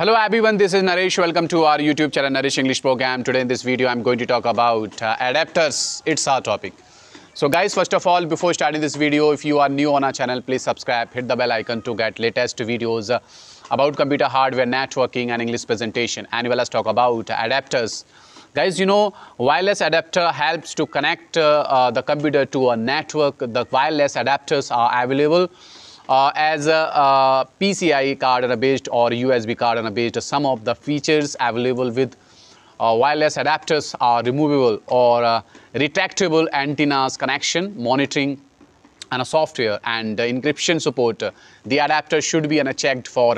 Hello everyone, this is Nareesh. Welcome to our YouTube channel Nareesh English program. Today in this video, I'm going to talk about uh, adapters. It's our topic. So guys, first of all, before starting this video, if you are new on our channel, please subscribe, hit the bell icon to get latest videos uh, about computer hardware, networking and English presentation. And well us talk about uh, adapters. Guys, you know, wireless adapter helps to connect uh, uh, the computer to a network. The wireless adapters are available uh, as a, a, uh, PCI card and a based or USB card and a based. Some of the features available with uh, wireless adapters are removable or uh, retractable antennas connection monitoring and a software and uh, encryption support. The adapter should be uh, checked for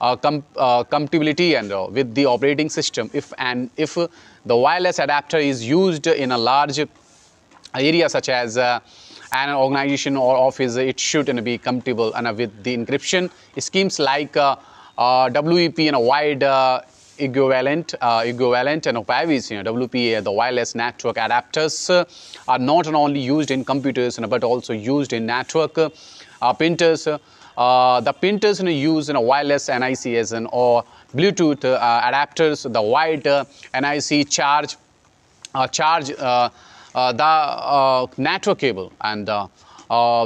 uh, com compatibility and with the operating system. If and if the wireless adapter is used in a large area such as an organization or office, it should and be compatible and with the encryption schemes like WEP and a wide equivalent, uh, equivalent and privacy. you know, WPA, uh, the wireless network adapters, uh, are not only used in computers but also used in network uh, printers. Uh, the printers you know, use you know, wireless NIC and or Bluetooth uh, adapters, the wide uh, NIC charge, charge uh, the uh, natural cable and uh,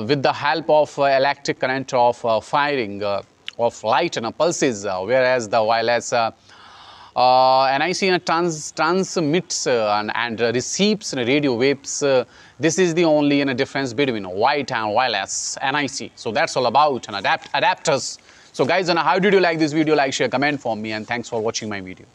with the help of electric current of firing of light and pulses, whereas the wireless uh, NIC trans transmits and, and receives radio waves. this is the only difference between white and wireless NIC. So that's all about and adapt adapters. So guys, how did you like this video? Like, share, comment for me and thanks for watching my video.